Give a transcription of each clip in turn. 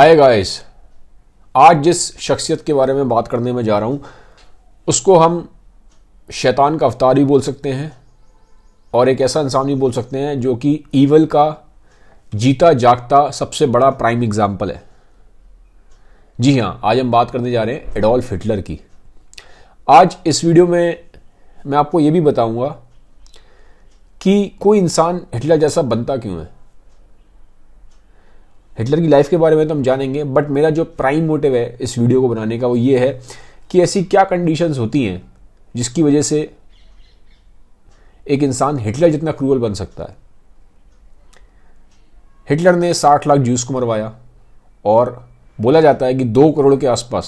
hi guys आज जिस शख्सियत के बारे में बात करने में जा रहा हूँ उसको हम शैतान का अवतार भी बोल सकते हैं और एक ऐसा इंसान भी बोल सकते हैं जो कि ईवल का जीता जागता सबसे बड़ा प्राइम एग्जाम्पल है जी हाँ आज हम बात करने जा रहे हैं एडोल्फ हिटलर की आज इस वीडियो में मैं आपको ये भी बताऊंगा कि कोई इंसान हिटलर जैसा बनता क्यों है हिटलर की लाइफ के बारे में तो हम जानेंगे बट मेरा जो प्राइम मोटिव है इस वीडियो को बनाने का वो ये है कि ऐसी क्या कंडीशंस होती हैं जिसकी वजह से एक इंसान हिटलर जितना क्रूअल बन सकता है हिटलर ने 60 लाख जूस को मरवाया और बोला जाता है कि दो करोड़ के आसपास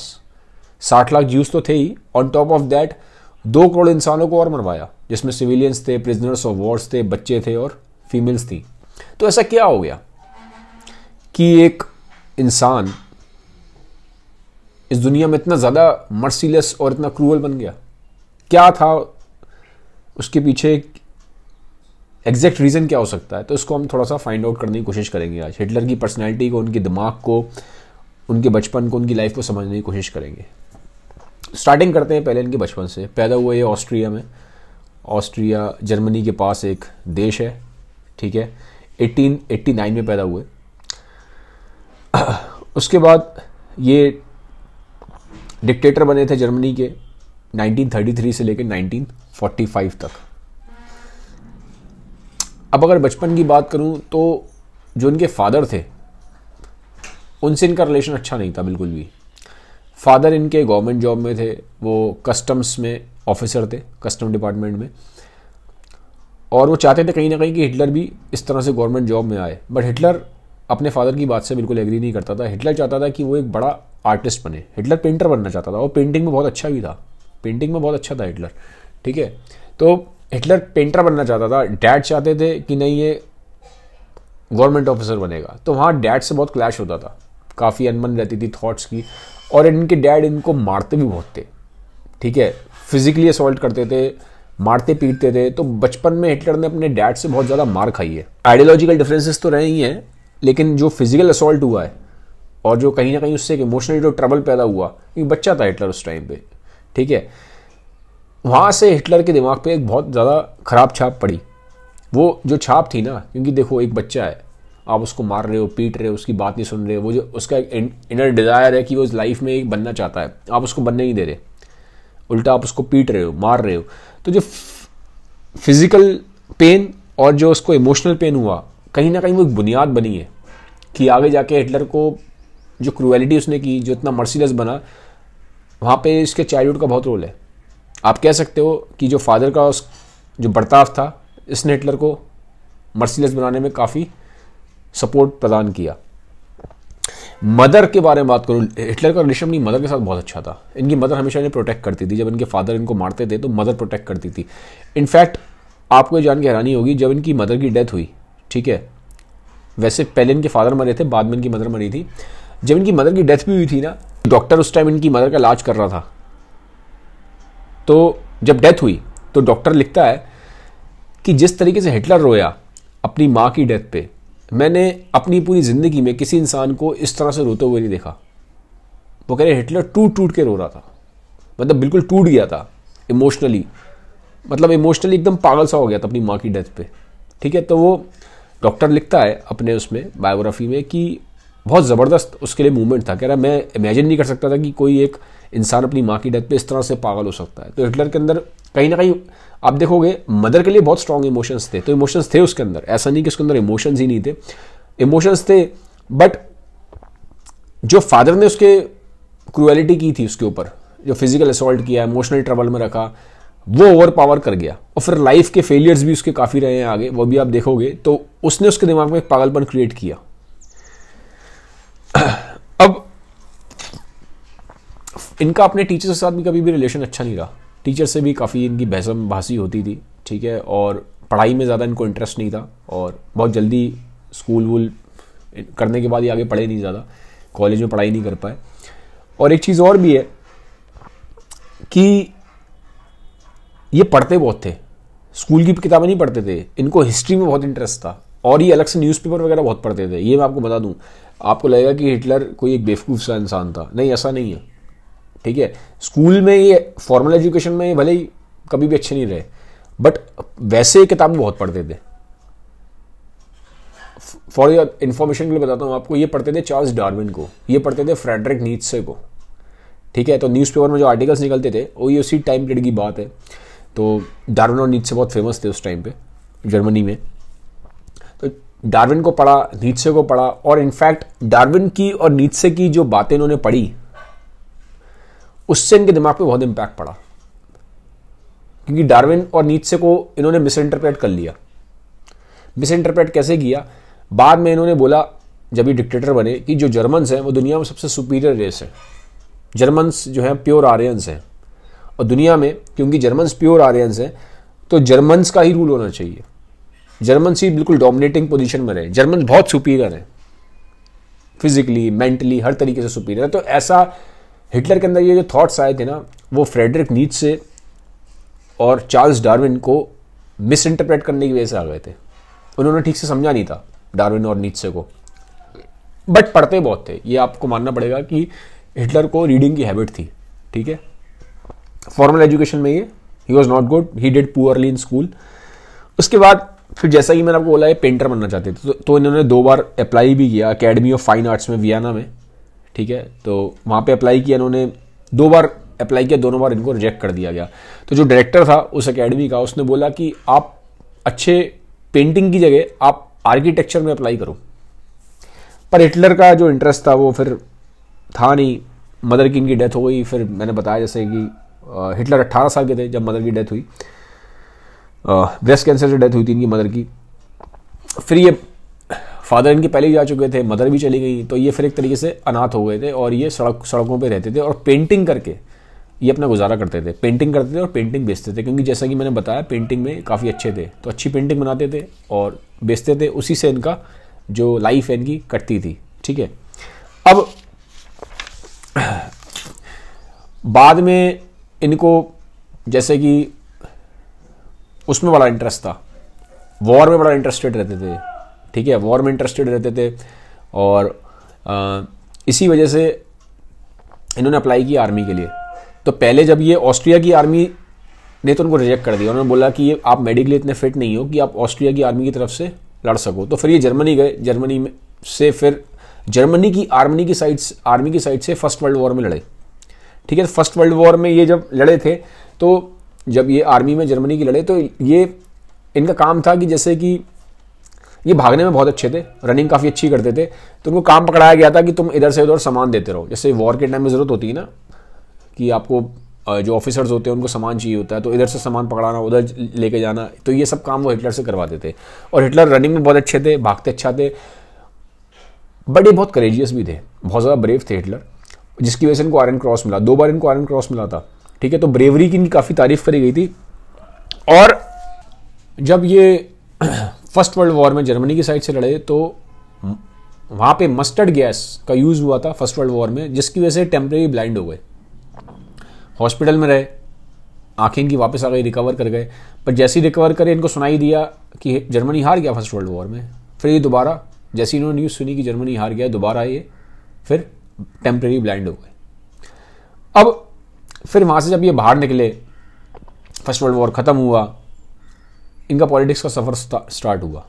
साठ लाख जूस तो थे ही ऑन टॉप ऑफ दैट दो करोड़ इंसानों को और मरवाया जिसमें सिविलियंस थे प्रिजनर्स ऑफ वॉर्स थे बच्चे थे और फीमेल्स थी तो ऐसा क्या हो गया कि एक इंसान इस दुनिया में इतना ज़्यादा मर्सीलेस और इतना क्रूअल बन गया क्या था उसके पीछे एग्जैक्ट रीज़न क्या हो सकता है तो इसको हम थोड़ा सा फाइंड आउट करने की कोशिश करेंगे आज हिटलर की पर्सनैलिटी को उनके दिमाग को उनके बचपन को उनकी लाइफ को समझने की कोशिश करेंगे स्टार्टिंग करते हैं पहले इनके बचपन से पैदा हुए ये ऑस्ट्रिया में ऑस्ट्रिया जर्मनी के पास एक देश है ठीक है 1889 में पैदा हुए उसके बाद ये डिक्टेटर बने थे जर्मनी के 1933 से लेकर 1945 तक अब अगर बचपन की बात करूं तो जो इनके फादर थे उनसे इनका रिलेशन अच्छा नहीं था बिल्कुल भी फादर इनके गवर्नमेंट जॉब में थे वो कस्टम्स में ऑफिसर थे कस्टम डिपार्टमेंट में और वो चाहते थे कहीं ना कहीं कि हिटलर भी इस तरह से गवर्नमेंट जॉब में आए बट हिटलर अपने फादर की बात से बिल्कुल एग्री नहीं करता था हिटलर चाहता था कि वो एक बड़ा आर्टिस्ट बने हिटलर पेंटर बनना चाहता था और पेंटिंग में बहुत अच्छा भी था पेंटिंग में बहुत अच्छा था हिटलर ठीक है तो हिटलर पेंटर बनना चाहता था डैड चाहते थे कि नहीं ये गवर्नमेंट ऑफिसर बनेगा तो वहाँ डैड से बहुत क्लैश होता था काफ़ी अनमन रहती थी थॉट्स की और इनके डैड इनको मारते भी बहुत थे ठीक है फिजिकली असोल्ट करते थे मारते पीटते थे तो बचपन में हिटलर ने अपने डैड से बहुत ज़्यादा मार खाई है आइडियोलॉजिकल डिफरेंसेस तो रहे ही हैं लेकिन जो फिजिकल असॉल्ट हुआ है और जो कहीं ना कहीं उससे इमोशनली इमोशनल जो ट्रबल पैदा हुआ क्योंकि बच्चा था हिटलर उस टाइम पे ठीक है वहाँ से हिटलर के दिमाग पे एक बहुत ज़्यादा ख़राब छाप पड़ी वो जो छाप थी ना क्योंकि देखो एक बच्चा है आप उसको मार रहे हो पीट रहे हो उसकी बात नहीं सुन रहे हो वो जो उसका एक इनर डिज़ायर है कि वो लाइफ में एक बनना चाहता है आप उसको बनने नहीं दे रहे उल्टा आप उसको पीट रहे हो मार रहे हो तो जो फिज़िकल पेन और जो उसको इमोशनल पेन हुआ कहीं ना कहीं वो एक बुनियाद बनी है कि आगे जाके हिटलर को जो क्रुएलिटी उसने की जो इतना मर्सीलेस बना वहाँ पे इसके चाइल्डहुड का बहुत रोल है आप कह सकते हो कि जो फादर का उस जो बर्ताव था इसने हिटलर को मर्सीलेस बनाने में काफ़ी सपोर्ट प्रदान किया मदर के बारे में बात करूँ हिटलर का रिलेशन अपनी मदर के साथ बहुत अच्छा था इनकी मदर हमेशा इन्हें प्रोटेक्ट करती थी जब इनके फादर इनको मारते थे तो मदर प्रोटेक्ट करती थी इनफैक्ट आपको जान के हैरानी होगी जब इनकी मदर की डेथ हुई ठीक है वैसे पहले इनके फादर मरे थे बाद में इनकी मदर मरी थी जब इनकी मदर की डेथ भी हुई थी ना डॉक्टर उस टाइम इनकी मदर का इलाज कर रहा था तो जब डेथ हुई तो डॉक्टर लिखता है कि जिस तरीके से हिटलर रोया अपनी माँ की डेथ पे मैंने अपनी पूरी ज़िंदगी में किसी इंसान को इस तरह से रोते हुए नहीं देखा वो कह रहे हिटलर टूट टूट के रो रहा था मतलब बिल्कुल टूट गया था इमोशनली मतलब इमोशनली एकदम पागल सा हो गया था अपनी माँ की डेथ पे ठीक है तो वो डॉक्टर लिखता है अपने उसमें बायोग्राफी में कि बहुत ज़बरदस्त उसके लिए मूवमेंट था कह रहा मैं इमेजिन नहीं कर सकता था कि कोई एक इंसान अपनी माँ की डेथ पे इस तरह से पागल हो सकता है तो हिटलर के अंदर कहीं ना कहीं आप देखोगे मदर के लिए बहुत स्ट्रॉन्ग इमोशंस थे तो इमोशंस थे उसके अंदर ऐसा नहीं कि उसके अंदर इमोशंस ही नहीं थे इमोशंस थे बट जो फादर ने उसके क्रुएलिटी की थी उसके ऊपर जो फिजिकल असोल्ट किया इमोशनल ट्रबल में रखा वो ओवर पावर कर गया और फिर लाइफ के फेलियर्स भी उसके काफ़ी रहे हैं आगे वो भी आप देखोगे तो उसने उसके दिमाग में एक पागलपन क्रिएट किया अब इनका अपने टीचर के साथ भी कभी भी रिलेशन अच्छा नहीं रहा टीचर से भी काफ़ी इनकी बहसम भाषी होती थी ठीक है और पढ़ाई में ज़्यादा इनको इंटरेस्ट नहीं था और बहुत जल्दी स्कूल वूल करने के बाद ही आगे पढ़े नहीं ज़्यादा कॉलेज में पढ़ाई नहीं कर पाए और एक चीज़ और भी है कि ये पढ़ते बहुत थे स्कूल की किताबें नहीं पढ़ते थे इनको हिस्ट्री में बहुत इंटरेस्ट था और ये अलग से न्यूज़पेपर वगैरह बहुत पढ़ते थे ये मैं आपको बता दूँ आपको लगेगा कि हिटलर कोई एक बेवकूफ़ सा इंसान था नहीं ऐसा नहीं है ठीक है स्कूल में ये फॉर्मल एजुकेशन में ये भले ही कभी भी अच्छे नहीं रहे बट वैसे ये किताब बहुत पढ़ते थे फॉर योर इन्फॉर्मेशन के लिए बताता हूँ आपको ये पढ़ते थे चार्ल्स डार्विन को ये पढ़ते थे फ्रेडरिक नीचसे को ठीक है तो न्यूज़पेपर में जो आर्टिकल्स निकलते थे वो ये उसी टाइम पीरियड की बात है तो डार्विन और नीचे बहुत फेमस थे उस टाइम पे जर्मनी में तो डार्विन को पढ़ा नीचे को पढ़ा और इनफैक्ट डार्विन की और नीचे की जो बातें इन्होंने पढ़ी उससे इनके दिमाग पे बहुत इम्पैक्ट पड़ा क्योंकि डार्विन और नीचे को इन्होंने मिस इंटरप्रेट कर लिया मिस इंटरप्रेट कैसे किया बाद में इन्होंने बोला जब ये डिक्टेटर बने कि जो जर्मन्स हैं वो दुनिया में सबसे सुपीरियर रेस है जर्मन्स जो हैं प्योर आर्यंस हैं और दुनिया में क्योंकि जर्मन्स प्योर आर्यंस हैं तो जर्मन्स का ही रूल होना चाहिए जर्मन्स ही बिल्कुल डोमिनेटिंग पोजिशन में रहे जर्मन बहुत सुपीरियर हैं फिजिकली मेंटली हर तरीके से सुपीरियर है तो ऐसा हिटलर के अंदर ये जो थॉट्स आए थे ना वो फ्रेडरिक नीच से और चार्ल्स डार्विन को मिस इंटरप्रेट करने की वजह से आ गए थे उन्होंने ठीक से समझा नहीं था डार्विन और नीचे को बट पढ़ते बहुत थे ये आपको मानना पड़ेगा कि हिटलर को रीडिंग की हैबिट थी ठीक है फॉर्मल एजुकेशन में ये he was not good he did poorly in school उसके बाद फिर जैसा कि मैंने आपको बोला है पेंटर बनना चाहते थे तो, तो इन्होंने दो बार अप्लाई भी किया अकेडमी ऑफ फाइन आर्ट्स में वियाना में ठीक है तो वहाँ पे अप्लाई किया इन्होंने दो बार अप्लाई किया दोनों बार इनको रिजेक्ट कर दिया गया तो जो डायरेक्टर था उस अकेडमी का उसने बोला कि आप अच्छे पेंटिंग की जगह आप आर्किटेक्चर में अप्लाई करो पर हिटलर का जो इंटरेस्ट था वो फिर था नहीं मदर किंग की डेथ हो गई फिर मैंने बताया जैसे कि हिटलर अट्ठारह साल के थे जब मदर की डेथ हुई ब्रेस्ट कैंसर से डेथ हुई थी इनकी मदर की फिर ये फादर इनके पहले ही जा चुके थे मदर भी चली गई तो ये फिर एक तरीके से अनाथ हो गए थे और ये सड़क सड़कों पर रहते थे और पेंटिंग करके ये अपना गुजारा करते थे पेंटिंग करते थे और पेंटिंग बेचते थे क्योंकि जैसा कि मैंने बताया पेंटिंग में काफ़ी अच्छे थे तो अच्छी पेंटिंग बनाते थे और बेचते थे उसी से इनका जो लाइफ है इनकी कटती थी ठीक है अब बाद में इनको जैसे कि उसमें बड़ा इंटरेस्ट था वॉर में बड़ा इंटरेस्टेड रहते थे ठीक है वॉर में इंटरेस्टेड रहते थे और आ, इसी वजह से इन्होंने अप्लाई की आर्मी के लिए तो पहले जब ये ऑस्ट्रिया की आर्मी ने तो उनको रिजेक्ट कर दिया उन्होंने बोला कि ये आप मेडिकली इतने फिट नहीं हो कि आप ऑस्ट्रिया की आर्मी की तरफ से लड़ सको तो फिर ये जर्मनी गए जर्मनी में से फिर जर्मनी की आर्मी की साइड आर्मी की साइड से फर्स्ट वर्ल्ड वॉर में लड़े ठीक है फर्स्ट वर्ल्ड वॉर में ये जब लड़े थे तो जब ये आर्मी में जर्मनी की लड़े तो ये इनका काम था कि जैसे कि ये भागने में बहुत अच्छे थे रनिंग काफ़ी अच्छी करते थे तो उनको काम पकड़ाया गया था कि तुम इधर से उधर सामान देते रहो जैसे वॉर के टाइम में ज़रूरत होती है ना कि आपको जो ऑफिसर्स होते हैं उनको सामान चाहिए होता है तो इधर से सामान पकड़ाना उधर लेके जाना तो ये सब काम वो हिटलर से करवाते थे और हिटलर रनिंग में बहुत अच्छे थे भागते अच्छा थे बट ये बहुत करेजियस भी थे बहुत ज़्यादा ब्रेव थे हिटलर जिसकी वजह से इनको आयरन क्रॉस मिला दो बार इनको आयरन क्रॉस मिला था ठीक है तो ब्रेवरी की इनकी काफ़ी तारीफ करी गई थी और जब ये फर्स्ट वर्ल्ड वॉर में जर्मनी की साइड से लड़े तो वहाँ पे मस्टर्ड गैस का यूज़ हुआ था फर्स्ट वर्ल्ड वॉर में जिसकी वजह से टेम्प्रेरी ब्लाइंड हो गए हॉस्पिटल में रहे आंखें इनकी वापस आ गई रिकवर कर गए पर जैसे ही रिकवर करे इनको सुनाई दिया कि जर्मनी हार गया फर्स्ट वर्ल्ड वॉर में फिर ये दोबारा जैसी इन्होंने न्यूज़ सुनी कि जर्मनी हार गया दोबारा ये फिर टेम्प्रेरी ब्लाइंड हो गए अब फिर वहाँ से जब ये बाहर निकले फर्स्ट वर्ल्ड वॉर ख़त्म हुआ इनका पॉलिटिक्स का सफ़र स्टार्ट हुआ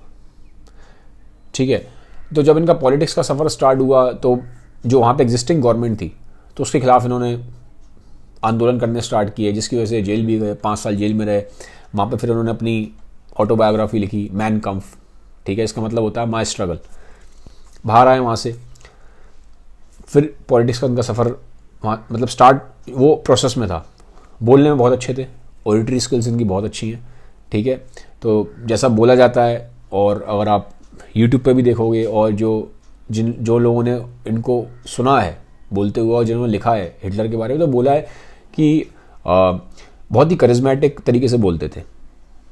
ठीक है तो जब इनका पॉलिटिक्स का सफ़र स्टार्ट हुआ तो जो वहाँ पे एग्जिस्टिंग गवर्नमेंट थी तो उसके खिलाफ इन्होंने आंदोलन करने स्टार्ट किए जिसकी वजह से जेल भी गए पाँच साल जेल में रहे वहाँ पर फिर उन्होंने अपनी ऑटोबायोग्राफी लिखी मैन कम्फ ठीक है इसका मतलब होता है माई स्ट्रगल बाहर आए वहाँ से फिर पॉलिटिक्स का उनका सफ़र वहाँ मतलब स्टार्ट वो प्रोसेस में था बोलने में बहुत अच्छे थे ऑडिटरी स्किल्स इनकी बहुत अच्छी हैं ठीक है तो जैसा बोला जाता है और अगर आप यूट्यूब पर भी देखोगे और जो जिन जो लोगों ने इनको सुना है बोलते हुए और जिन्होंने लिखा है हिटलर के बारे में तो बोला है कि आ, बहुत ही करिज्मेटिक तरीके से बोलते थे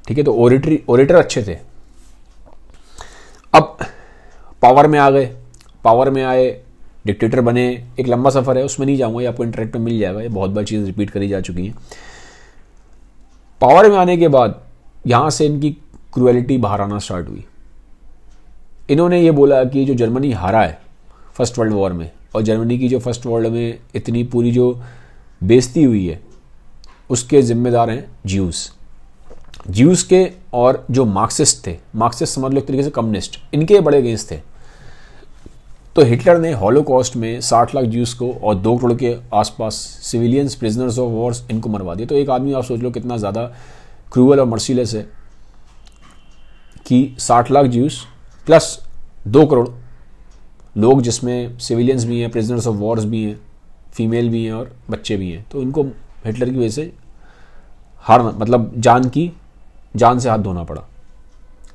ठीक है तो ओरिटरी ओरिटर अच्छे थे अब पावर में आ गए पावर में आए डिक्टेटर बने एक लंबा सफ़र है उसमें नहीं जाऊँगा ये आपको इंटरनेट में मिल जाएगा ये बहुत बार चीज़ रिपीट करी जा चुकी हैं पावर में आने के बाद यहाँ से इनकी क्रुएलिटी बाहर आना स्टार्ट हुई इन्होंने ये बोला कि जो जर्मनी हारा है फर्स्ट वर्ल्ड वॉर में और जर्मनी की जो फर्स्ट वर्ल्ड में इतनी पूरी जो बेजती हुई है उसके ज़िम्मेदार हैं ज्यूस ज्यूस के और जो मार्क्सिस्ट थे मार्क्सिस्ट समझ लो एक तरीके से कम्युनिस्ट इनके बड़े अगेंस्ट थे तो हिटलर ने हॉलोकॉस्ट में 60 लाख जूस को और दो करोड़ के आसपास सिविलियंस प्रिजनर्स ऑफ वॉर्स इनको मरवा दिया तो एक आदमी आप सोच लो कितना ज़्यादा क्रूअल और मर्सीलेस है कि 60 लाख जूस प्लस दो करोड़ लोग जिसमें सिविलियंस भी हैं प्रिजनर्स ऑफ वॉर्स भी हैं फीमेल भी हैं और बच्चे भी हैं तो इनको हिटलर की वजह से हारना मतलब जान की जान से हाथ धोना पड़ा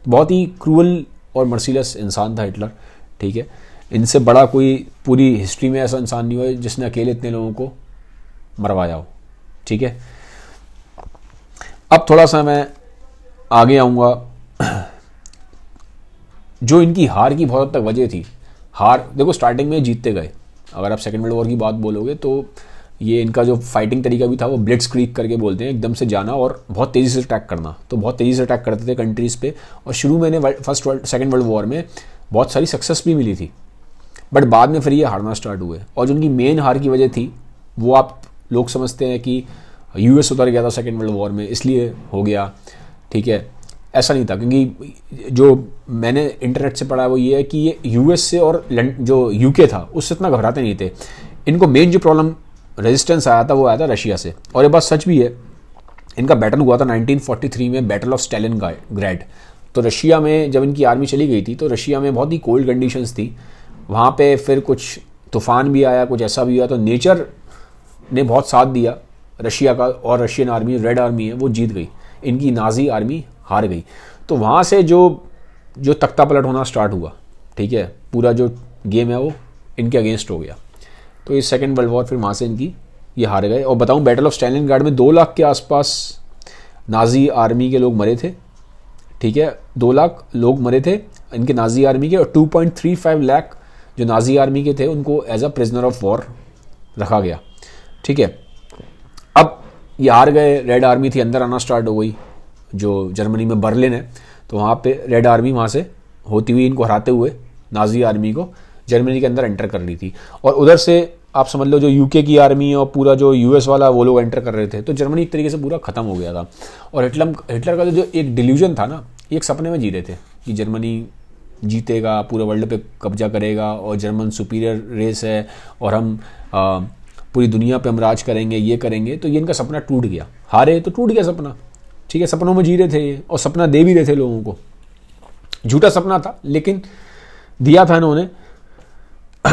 बहुत ही क्रूअल और मर्सीलेस इंसान था हिटलर ठीक है इनसे बड़ा कोई पूरी हिस्ट्री में ऐसा इंसान नहीं हुआ जिसने अकेले इतने लोगों को मरवाया हो ठीक है अब थोड़ा सा मैं आगे आऊँगा जो इनकी हार की बहुत हद तक वजह थी हार देखो स्टार्टिंग में जीतते गए अगर आप सेकेंड वर्ल्ड वॉर की बात बोलोगे तो ये इनका जो फाइटिंग तरीका भी था वो ब्लिट्स क्रीक करके बोलते हैं एकदम से जाना और बहुत तेज़ी से अटैक करना तो बहुत तेज़ी से अटैक करते थे कंट्रीज़ पे और शुरू में इन्हें first world second world war में बहुत सारी सक्सेस भी मिली थी बट बाद में फिर ये हारना स्टार्ट हुए और जो उनकी मेन हार की वजह थी वो आप लोग समझते हैं कि यूएस उतर गया था सेकेंड वर्ल्ड वॉर में इसलिए हो गया ठीक है ऐसा नहीं था क्योंकि जो मैंने इंटरनेट से पढ़ा वो ये है कि ये यूएस से और जो यूके था उससे इतना घबराते नहीं थे इनको मेन जो प्रॉब्लम रेजिस्टेंस आया था वो आया था रशिया से और ये बात सच भी है इनका बैटल हुआ था 1943 में बैटल ऑफ स्टेलिन ग्रेड तो रशिया में जब इनकी आर्मी चली गई थी तो रशिया में बहुत ही कोल्ड कंडीशंस थी वहाँ पे फिर कुछ तूफ़ान भी आया कुछ ऐसा भी हुआ तो नेचर ने बहुत साथ दिया रशिया का और रशियन आर्मी रेड आर्मी है वो जीत गई इनकी नाजी आर्मी हार गई तो वहाँ से जो जो तख्ता पलट होना स्टार्ट हुआ ठीक है पूरा जो गेम है वो इनके अगेंस्ट हो गया तो ये सेकेंड वर्ल्ड वॉर फिर वहाँ से इनकी ये हार गए और बताऊँ बैटल ऑफ स्टैलिन गार्ड में दो लाख के आसपास नाजी आर्मी के लोग मरे थे ठीक है दो लाख लोग मरे थे इनके नाजी आर्मी के और 2.35 लाख जो नाजी आर्मी के थे उनको as a prisoner of war रखा गया ठीक है अब ये हार गए रेड आर्मी थी अंदर आना स्टार्ट हो गई जो जर्मनी में बर्लिन है तो वहाँ पे रेड आर्मी वहाँ से होती हुई इनको हराते हुए नाजी आर्मी को जर्मनी के अंदर एंटर कर रही थी और उधर से आप समझ लो जो यूके की आर्मी और पूरा जो यूएस वाला वो लोग एंटर कर रहे थे तो जर्मनी एक तरीके से पूरा खत्म हो गया था और हिटलर हिटलर का जो एक डिल्यूजन था ना एक सपने में जी रहे थे कि जर्मनी जीतेगा पूरे वर्ल्ड पे कब्जा करेगा और जर्मन सुपीरियर रेस है और हम आ, पूरी दुनिया पे हम राज करेंगे ये करेंगे तो ये इनका सपना टूट गया हारे तो टूट गया सपना ठीक है सपनों में जी रहे थे ये और सपना दे भी रहे थे लोगों को झूठा सपना था लेकिन दिया था इन्होंने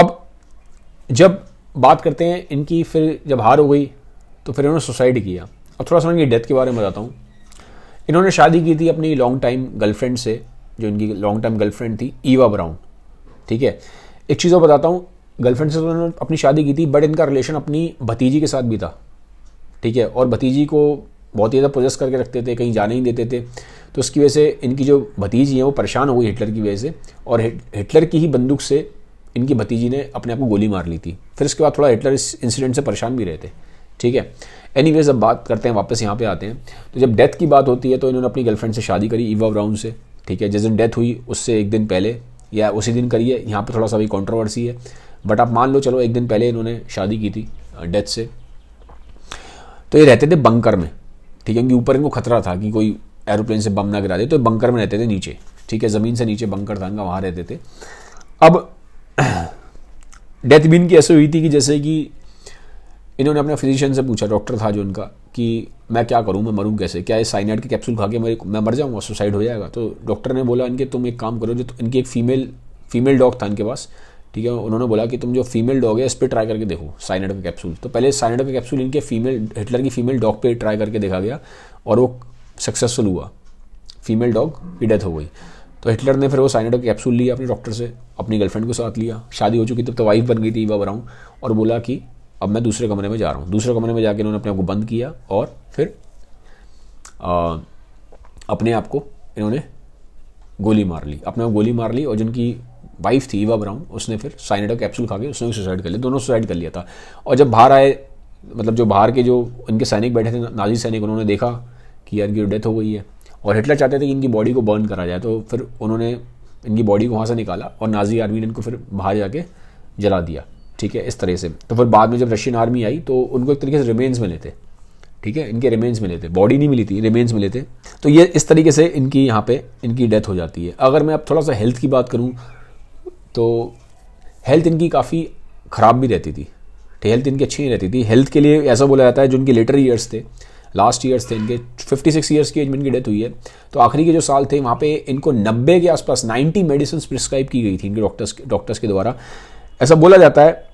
अब जब बात करते हैं इनकी फिर जब हार हो गई तो फिर इन्होंने सुसाइड किया अब थोड़ा सा इनकी डेथ के बारे में बताता हूँ इन्होंने शादी की थी अपनी लॉन्ग टाइम गर्लफ्रेंड से जो इनकी लॉन्ग टाइम गर्लफ्रेंड थी ईवा ब्राउन ठीक है एक चीज़ और बताता हूँ गर्लफ्रेंड से तो उन्होंने अपनी शादी की थी बट इनका रिलेशन अपनी भतीजी के साथ भी था ठीक है और भतीजी को बहुत ही ज़्यादा प्रोजेस्ट करके रखते थे कहीं जाने ही देते थे तो उसकी वजह से इनकी जो भतीजी है वो परेशान हो गई हिटलर की वजह से और हिटलर की ही बंदूक से इनकी भतीजी ने अपने आप को गोली मार ली थी फिर इसके बाद थोड़ा हिटलर इस इंसिडेंट से परेशान भी रहे थे ठीक है वेज अब बात करते हैं वापस यहाँ पे आते हैं तो जब डेथ की बात होती है तो इन्होंने अपनी गर्लफ्रेंड से शादी करी ईवा ब्राउन से ठीक है जिस दिन डेथ हुई उससे एक दिन पहले या उसी दिन करी है यहाँ पर थोड़ा सा भी कॉन्ट्रोवर्सी है बट आप मान लो चलो एक दिन पहले इन्होंने शादी की थी डेथ से तो ये रहते थे बंकर में ठीक है क्योंकि ऊपर इनको खतरा था कि कोई एरोप्लेन से बम ना गिरा दे तो बंकर में रहते थे नीचे ठीक है ज़मीन से नीचे बंकर था इनका वहाँ रहते थे अब डेथ भी इनकी ऐसे हुई थी कि जैसे कि इन्होंने अपने फिजिशियन से पूछा डॉक्टर था जो इनका कि मैं क्या करूं मैं मरूं कैसे क्या ये साइनाइड के कैप्सूल खा के मेरे मैं मर जाऊंगा सुसाइड हो जाएगा तो डॉक्टर ने बोला इनके तुम एक काम करो जो तो, इनकी एक फीमेल फीमेल डॉग था इनके पास ठीक है उन्होंने बोला कि तुम जो फीमेल डॉग है इस पर ट्राई करके देखो साइनाइड का कैप्सूल तो पहले साइनाइड का कैप्सूल इनके फीमेल हिटलर की फीमेल डॉग पर ट्राई करके देखा गया और वो सक्सेसफुल हुआ फीमेल डॉग की डेथ हो गई तो हिटलर ने फिर वो साइनाइड का कैप्सूल लिया अपने डॉक्टर से अपनी गर्लफ्रेंड को साथ लिया शादी हो चुकी थी तब तो वाइफ बन गई थी वह ब्राउन और बोला कि अब मैं दूसरे कमरे में जा रहा हूँ दूसरे कमरे में जाके इन्होंने अपने आप को बंद किया और फिर आ, अपने आप को इन्होंने गोली मार ली अपने आप गोली मार ली और जिनकी वाइफ थी ईवा ब्राउन उसने फिर साइनेडा कैप्सूल खा के उसने सुसाइड कर लिया दोनों सुसाइड कर लिया था और जब बाहर आए मतलब जो बाहर के जो इनके सैनिक बैठे थे नाजी सैनिक उन्होंने देखा कि यार की डेथ हो गई है और हिटलर चाहते थे कि इनकी बॉडी को बर्न करा जाए तो फिर उन्होंने इनकी बॉडी को वहाँ से निकाला और नाजी आर्मी ने इनको फिर बाहर जाके जला दिया ठीक है इस तरह से तो फिर बाद में जब रशियन आर्मी आई तो उनको एक तरीके से रिमेन्स मिले थे ठीक है इनके रिमेन्स मिले थे बॉडी नहीं मिली थी रिमेन्स मिले थे तो ये इस तरीके से इनकी यहाँ पे इनकी डेथ हो जाती है अगर मैं अब थोड़ा सा हेल्थ की बात करूँ तो हेल्थ इनकी काफ़ी ख़राब भी रहती थी हेल्थ इनकी अच्छी नहीं रहती थी हेल्थ के लिए ऐसा बोला जाता है जो इनके लेटर ईयर्स थे लास्ट ईयर्स थे इनके 56 ईयर्स की एज में इनकी डेथ हुई है तो आखिरी के जो साल थे वहाँ पे इनको 90 के आसपास 90 मेडिसिन प्रिस्क्राइब की गई थी इनके डॉक्टर्स डॉक्टर्स के द्वारा ऐसा बोला जाता है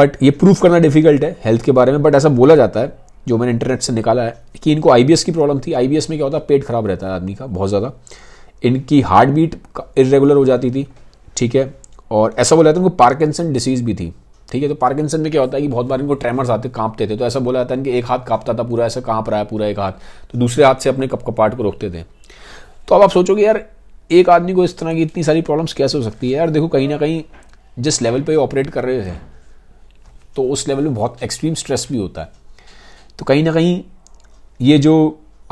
बट ये प्रूफ करना डिफिकल्ट है हेल्थ के बारे में बट ऐसा बोला जाता है जो मैंने इंटरनेट से निकाला है कि इनको आई की प्रॉब्लम थी आई में क्या होता है पेट खराब रहता है आदमी का बहुत ज़्यादा इनकी हार्ट बीट इरेगुलर हो जाती थी ठीक है और ऐसा बोला जाता है इनको पार्किंसन डिसीज़ भी थी ठीक है तो पार्किंसन में क्या होता है कि बहुत बार इनको ट्रेमर्स आते कांपते थे तो ऐसा बोला जाता है इनके एक हाथ कांपता था पूरा ऐसा कांप रहा है पूरा एक हाथ तो दूसरे हाथ से अपने कप कपाट को रोकते थे तो अब आप सोचोगे यार एक आदमी को इस तरह की इतनी सारी प्रॉब्लम्स कैसे हो सकती है यार देखो कहीं ना कहीं जिस लेवल पे ऑपरेट कर रहे हैं तो उस लेवल में बहुत एक्सट्रीम स्ट्रेस भी होता है तो कहीं ना कहीं ये जो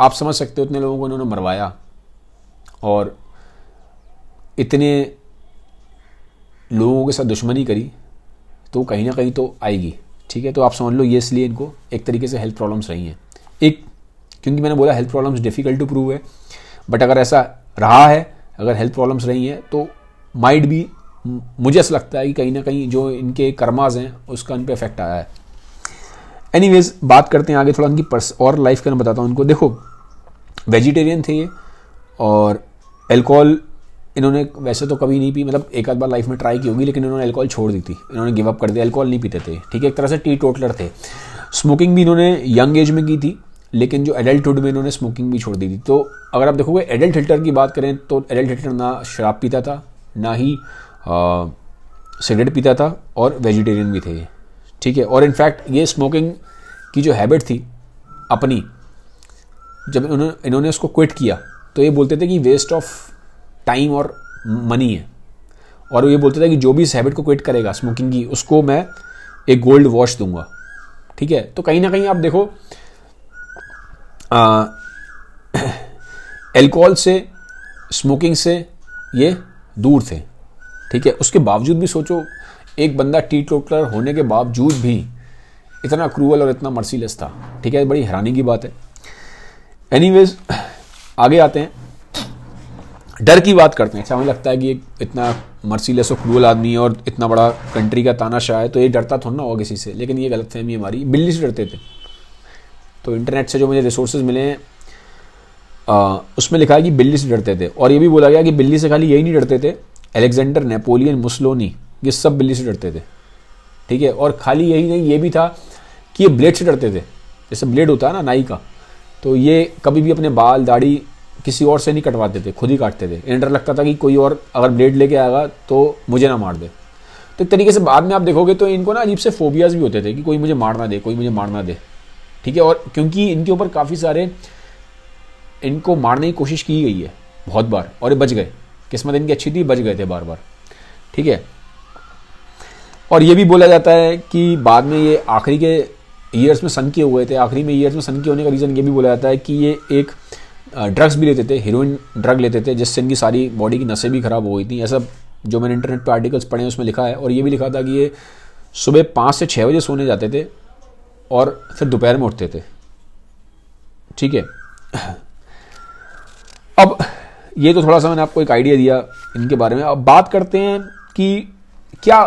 आप समझ सकते हो इतने लोगों को इन्होंने मरवाया और इतने लोगों के साथ दुश्मनी करी तो कहीं ना कहीं तो आएगी ठीक है तो आप समझ लो ये इसलिए इनको एक तरीके से हेल्थ प्रॉब्लम्स रही हैं एक क्योंकि मैंने बोला health problems difficult to prove है बट अगर ऐसा रहा है अगर हेल्थ प्रॉब्लम्स रही हैं तो माइड बी मुझे ऐसा लगता है कि कहीं ना कहीं जो इनके कर्माज हैं उसका इन पर इफेक्ट आया है एनी बात करते हैं आगे थोड़ा उनकी पर्स और लाइफ का मैं बताता हूँ उनको देखो वेजिटेरियन थे ये और एल्कोहल इन्होंने वैसे तो कभी नहीं पी मतलब एक आध बार लाइफ में ट्राई की होगी लेकिन इन्होंने एल्कोहल छोड़ दी थी इन्होंने गिव अप कर दिया एल्कोहल नहीं पीते थे ठीक है एक तरह से टी टोटलर थे स्मोकिंग भी इन्होंने यंग एज में की थी लेकिन जो एडल्टुड में इन्होंने स्मोकिंग भी छोड़ दी थी तो अगर आप देखोगे एडल्ट हिल्टर की बात करें तो एडल्ट हिल्टर ना शराब पीता था ना ही सिगरेट पीता था और वेजिटेरियन भी थे ठीक है और इनफैक्ट ये स्मोकिंग की जो हैबिट थी अपनी जब इन्होंने इन्होंने उसको क्विट किया तो ये बोलते थे कि वेस्ट ऑफ टाइम और मनी है और ये बोलते थे कि जो भी इस हैबिट को क्विट करेगा स्मोकिंग की उसको मैं एक गोल्ड वॉश दूंगा ठीक है तो कहीं ना कहीं आप देखो एल्कोहल से स्मोकिंग से ये दूर थे ठीक है उसके बावजूद भी सोचो एक बंदा टी टोटलर होने के बावजूद भी इतना क्रूअल और इतना मर्सीलेस था ठीक है बड़ी हैरानी की बात है एनी आगे आते हैं डर की बात करते हैं अच्छा हमें लगता है कि इतना मर्सीलेस और क्रूअल आदमी है और इतना बड़ा कंट्री का ताना शाह है तो ये डरता थोड़ा ना होगा किसी से लेकिन ये गलत फहमी हमारी बिल्ली से डरते थे तो इंटरनेट से जो मुझे रिसोर्सेज मिले हैं उसमें लिखा है कि बिल्ली से डरते थे और ये भी बोला गया कि बिल्ली से खाली यही नहीं डरते थे एलेक्जेंडर नेपोलियन मुस्लोनी ये सब बिल्ली से डरते थे ठीक है और खाली यही नहीं ये भी था कि ये ब्लेड से डरते थे जैसे ब्लेड होता है ना नाई का तो ये कभी भी अपने बाल दाढ़ी किसी और से नहीं कटवाते थे खुद ही काटते थे इन्हें डर लगता था कि कोई और अगर ब्लेड लेके आएगा तो मुझे ना मार दे तो एक तरीके से बाद में आप देखोगे तो इनको ना अजीब से फोबियाज भी होते थे कि कोई मुझे मारना दे कोई मुझे मारना दे ठीक है और क्योंकि इनके ऊपर काफ़ी सारे इनको मारने की कोशिश की गई है बहुत बार और ये बच गए किस्मत इनकी अच्छी थी बच गए थे बार बार ठीक है और ये भी बोला जाता है कि बाद में ये आखिरी के ईयर्स में सनके हुए थे आखिरी में ईयर्स में सनके होने का रीज़न ये भी बोला जाता है कि ये एक ड्रग्स भी लेते थे हीरोइन ड्रग लेते थे जिससे इनकी सारी बॉडी की नसें भी ख़राब हो गई थी ऐसा जो मैंने इंटरनेट पर आर्टिकल्स पढ़े हैं उसमें लिखा है और ये भी लिखा था कि ये सुबह पाँच से छः बजे सोने जाते थे और फिर दोपहर में उठते थे ठीक है अब ये तो थोड़ा सा मैंने आपको एक आइडिया दिया इनके बारे में अब बात करते हैं कि क्या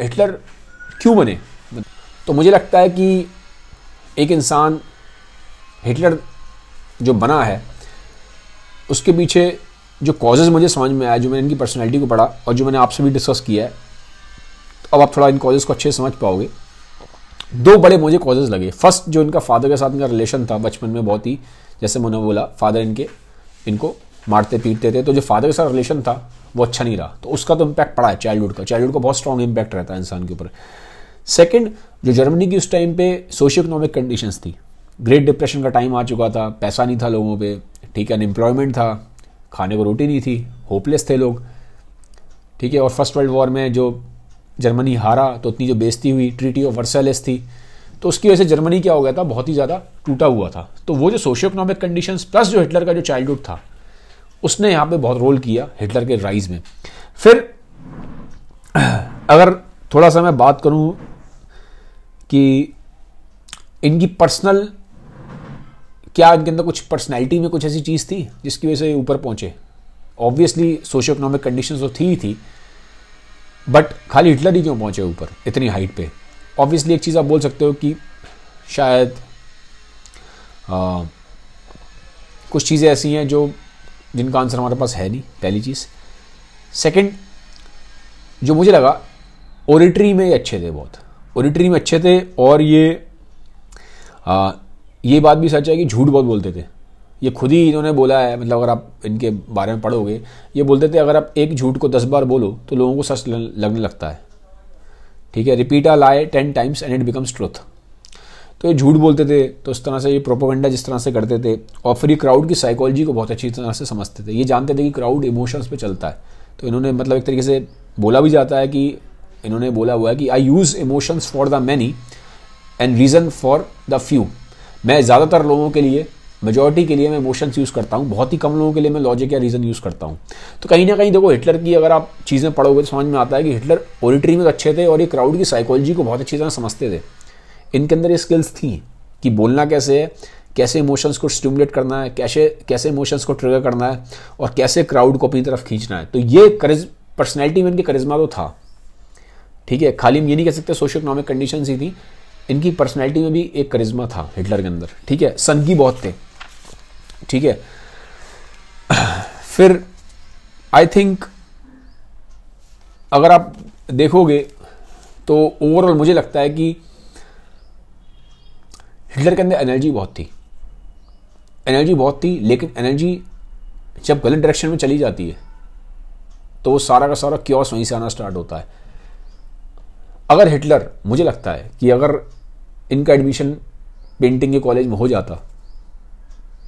हिटलर क्यों बने तो मुझे लगता है कि एक इंसान हिटलर जो बना है उसके पीछे जो कॉजेज मुझे समझ में आया जो मैंने इनकी पर्सनैलिटी को पढ़ा और जो मैंने आपसे भी डिस्कस किया है तो अब आप थोड़ा इन कॉजेज़ को अच्छे से समझ पाओगे दो बड़े मुझे कॉजेज़ लगे फर्स्ट जो इनका फादर के साथ इनका रिलेशन था बचपन में बहुत ही जैसे मैंने बोला फादर इनके इनको मारते पीटते थे तो जो फादर के साथ रिलेशन था वो अच्छा नहीं रहा तो उसका तो इम्पैक्ट पड़ा है चाइल्डहुड का चाइल्डहुड का बहुत स्ट्रॉन्ग इम्पैक्ट रहता है इंसान के ऊपर सेकेंड जो जर्मनी की उस टाइम पे सोशो इकोनॉमिक कंडीशंस थी ग्रेट डिप्रेशन का टाइम आ चुका था पैसा नहीं था लोगों पर ठीक है अनएम्प्लॉयमेंट था खाने को रोटी नहीं थी होपलेस थे लोग ठीक है और फर्स्ट वर्ल्ड वॉर में जो जर्मनी हारा तो उतनी जो बेजती हुई ट्रीटी ऑफ वर्सेलेस थी तो उसकी वजह से जर्मनी क्या हो गया था बहुत ही ज़्यादा टूटा हुआ था तो वो जो सोशो इकोनॉमिक कंडीशंस प्लस जो हिटलर का जो चाइल्डहुड था उसने यहां पे बहुत रोल किया हिटलर के राइज में फिर अगर थोड़ा सा मैं बात करूं कि इनकी पर्सनल क्या इनके अंदर कुछ पर्सनैलिटी में कुछ ऐसी चीज़ थी जिसकी वजह से ऊपर पहुंचे ऑब्वियसली सोशो इकोनॉमिक कंडीशन तो थी ही थी बट खाली हिटलर ही क्यों पहुंचे ऊपर इतनी हाइट पे ऑब्वियसली एक चीज़ आप बोल सकते हो कि शायद आ, कुछ चीज़ें ऐसी हैं जो जिनका आंसर हमारे पास है नहीं पहली चीज़ सेकंड जो मुझे लगा ओरिटरी में अच्छे थे बहुत ओरिट्री में अच्छे थे और ये आ, ये बात भी सच है कि झूठ बहुत बोलते थे ये खुद ही इन्होंने बोला है मतलब अगर आप इनके बारे में पढ़ोगे ये बोलते थे अगर आप एक झूठ को दस बार बोलो तो लोगों को सच लगने लगता है ठीक है repeat a lie ten times and it becomes truth तो ये झूठ बोलते थे तो इस तरह से ये प्रोपोगंडा जिस तरह से करते थे और फिर ये क्राउड की साइकोलॉजी को बहुत अच्छी तरह से समझते थे ये जानते थे कि क्राउड इमोशंस पे चलता है तो इन्होंने मतलब एक तरीके से बोला भी जाता है कि इन्होंने बोला हुआ है कि I use emotions for the many and reason for the few मैं ज़्यादातर लोगों के लिए मेजोरिटी के लिए मैं इमोशंस यूज़ करता हूँ बहुत ही कम लोगों के लिए मैं लॉजिक या रीज़न यूज़ करता हूँ तो कहीं ना कहीं देखो हिटलर की अगर आप चीज़ें पढ़ोगे तो समझ में आता है कि हिटलर ओरिटरी में तो अच्छे थे और ये क्राउड की साइकोलॉजी को बहुत अच्छी तरह समझते थे इनके अंदर ये स्किल्स थी कि बोलना कैसे है कैसे इमोशंस को स्टिमुलेट करना है कैसे कैसे इमोशंस को ट्रिगर करना है और कैसे क्राउड को अपनी तरफ खींचना है तो ये करिज पर्सनैलिटी में इनके करिज्मा तो था ठीक है खाली हम ये नहीं कह सकते सोशो इकोनॉमिक कंडीशन ही थी इनकी पर्सनैलिटी में भी एक करिज्मा था हिटलर के अंदर ठीक है सनकी बहुत थे ठीक है फिर आई थिंक अगर आप देखोगे तो ओवरऑल मुझे लगता है कि हिटलर के अंदर एनर्जी बहुत थी एनर्जी बहुत थी लेकिन एनर्जी जब गलत डायरेक्शन में चली जाती है तो वो सारा का सारा क्योस वहीं से आना स्टार्ट होता है अगर हिटलर मुझे लगता है कि अगर इनका एडमिशन पेंटिंग के कॉलेज में हो जाता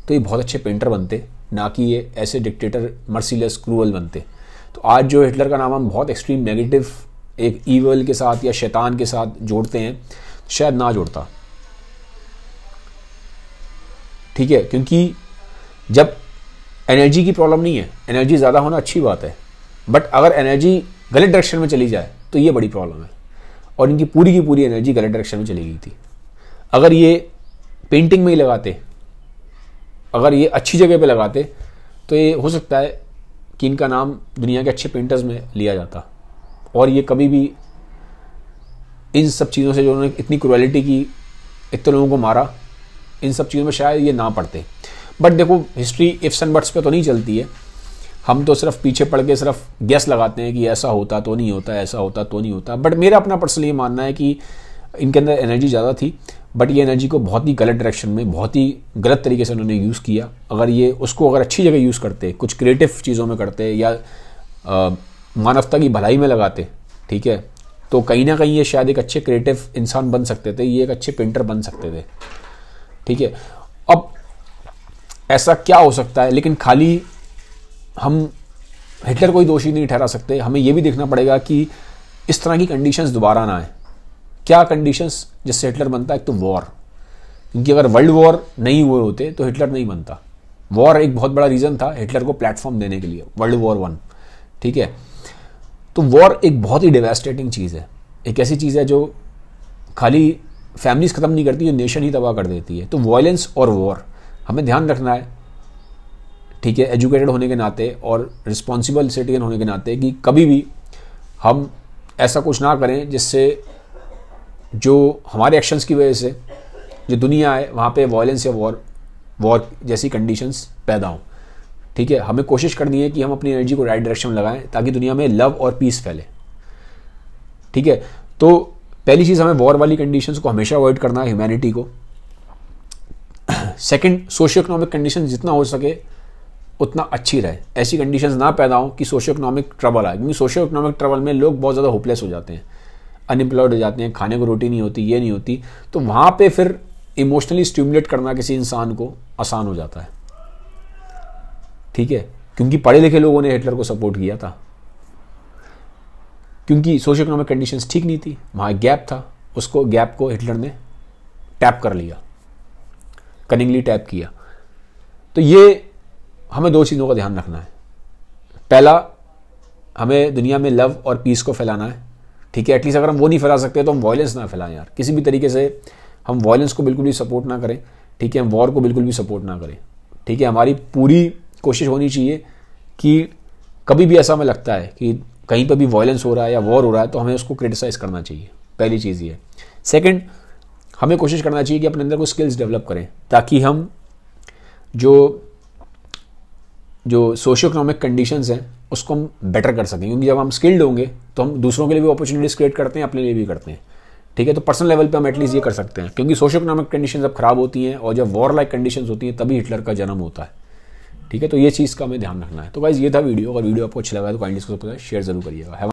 तो ये बहुत अच्छे पेंटर बनते ना कि ये ऐसे डिक्टेटर मर्सीलेस क्रूअल बनते तो आज जो हिटलर का नाम हम बहुत एक्सट्रीम नेगेटिव एक ईवल के साथ या शैतान के साथ जोड़ते हैं शायद ना जोड़ता ठीक है क्योंकि जब एनर्जी की प्रॉब्लम नहीं है एनर्जी ज़्यादा होना अच्छी बात है बट अगर एनर्जी गलत डायरेक्शन में चली जाए तो ये बड़ी प्रॉब्लम है और इनकी पूरी की पूरी एनर्जी गलत डायरेक्शन में चली गई थी अगर ये पेंटिंग में ही लगाते अगर ये अच्छी जगह पे लगाते तो ये हो सकता है कि इनका नाम दुनिया के अच्छे पेंटर्स में लिया जाता और ये कभी भी इन सब चीज़ों से जो उन्होंने इतनी क्रुअलिटी की इतने लोगों को मारा इन सब चीज़ों में शायद ये ना पढ़ते बट देखो हिस्ट्री इफ्स एंड बट्स पे तो नहीं चलती है हम तो सिर्फ पीछे पढ़ के सिर्फ गैस लगाते हैं कि ऐसा होता तो नहीं होता ऐसा होता तो नहीं होता बट मेरा अपना पर्सनल ये मानना है कि इनके अंदर एनर्जी ज़्यादा थी बट ये एनर्जी को बहुत ही गलत डायरेक्शन में बहुत ही गलत तरीके से उन्होंने यूज़ किया अगर ये उसको अगर अच्छी जगह यूज़ करते कुछ क्रिएटिव चीज़ों में करते या मानवता की भलाई में लगाते ठीक है तो कहीं ना कहीं ये शायद एक अच्छे क्रिएटिव इंसान बन सकते थे ये एक अच्छे पेंटर बन सकते थे ठीक है अब ऐसा क्या हो सकता है लेकिन खाली हम हिटलर को ही दोषी नहीं ठहरा सकते हमें यह भी देखना पड़ेगा कि इस तरह की कंडीशंस दोबारा ना आए क्या कंडीशंस जिससे हिटलर बनता है एक तो वॉर क्योंकि अगर वर्ल्ड वॉर नहीं हुए होते तो हिटलर नहीं बनता वॉर एक बहुत बड़ा रीज़न था हिटलर को प्लेटफॉर्म देने के लिए वर्ल्ड वॉर वन ठीक है तो वॉर एक बहुत ही डिवेस्टेटिंग चीज़ है एक ऐसी चीज़ है जो खाली फैमिलीज ख़त्म नहीं करती जो नेशन ही तबाह कर देती है तो वॉयलेंस और वॉर हमें ध्यान रखना है ठीक है एजुकेटेड होने के नाते और रिस्पॉन्सिबल सिटीजन होने के नाते कि कभी भी हम ऐसा कुछ ना करें जिससे जो हमारे एक्शंस की वजह से जो दुनिया है वहाँ पे वायलेंस या वॉर वॉर जैसी कंडीशंस पैदा हों ठीक है हमें कोशिश करनी है कि हम अपनी एनर्जी को राइट डायरेक्शन में लगाएं ताकि दुनिया में लव और पीस फैले ठीक है तो पहली चीज़ हमें वॉर वाली कंडीशंस को हमेशा अवॉइड करना है ह्यूमैनिटी को सेकंड सोशियो इकोनॉमिक कंडीशन जितना हो सके उतना अच्छी रहे ऐसी कंडीशंस ना पैदा हो कि सोशियो इकोनॉमिक ट्रबल आए क्योंकि सोशियो इकोनॉमिक ट्रबल में लोग बहुत ज़्यादा होपलेस हो जाते हैं अनएम्प्लॉयड हो जाते हैं खाने को रोटी नहीं होती ये नहीं होती तो वहाँ पर फिर इमोशनली स्टिमुलेट करना किसी इंसान को आसान हो जाता है ठीक है क्योंकि पढ़े लिखे लोगों ने हिटलर को सपोर्ट किया था क्योंकि सोशो इकोनॉमिक कंडीशन ठीक नहीं थी वहाँ गैप था उसको गैप को हिटलर ने टैप कर लिया कनिंगली टैप किया तो ये हमें दो चीज़ों का ध्यान रखना है पहला हमें दुनिया में लव और पीस को फैलाना है ठीक है एटलीस्ट अगर हम वो नहीं फैला सकते तो हम वॉयलेंस ना फैलाएं यार किसी भी तरीके से हम वॉयलेंस को बिल्कुल भी सपोर्ट ना करें ठीक है हम वॉर को बिल्कुल भी सपोर्ट ना करें ठीक है हमारी पूरी कोशिश होनी चाहिए कि कभी भी ऐसा हमें लगता है कि कहीं पर भी वॉयलेंस हो रहा है या वॉर हो रहा है तो हमें उसको क्रिटिसाइज़ करना चाहिए पहली चीज़ ये सेकेंड हमें कोशिश करना चाहिए कि अपने अंदर को स्किल्स डेवलप करें ताकि हम जो जो सोशो इकोनॉमिक कंडीशंस हैं उसको हम बेटर कर सकें क्योंकि जब हम स्किल्ड होंगे तो हम दूसरों के लिए भी अपॉर्चुनिटीज़ क्रिएट करते हैं अपने लिए भी करते हैं ठीक है तो पर्सनल लेवल पे हम एटलीस्ट ये कर सकते हैं क्योंकि सोशो इकोनॉमिक कंडीशन जब खराब होती हैं और जब वॉर लाइक कंडीशन होती हैं तभी हिटलर का जन्म होता है ठीक है तो ये चीज़ का हमें ध्यान रखना है तो बस ये था वीडियो अगर वीडियो आपको अच्छा लगा तो कॉइंडली इसको शेयर जरूर करिएगा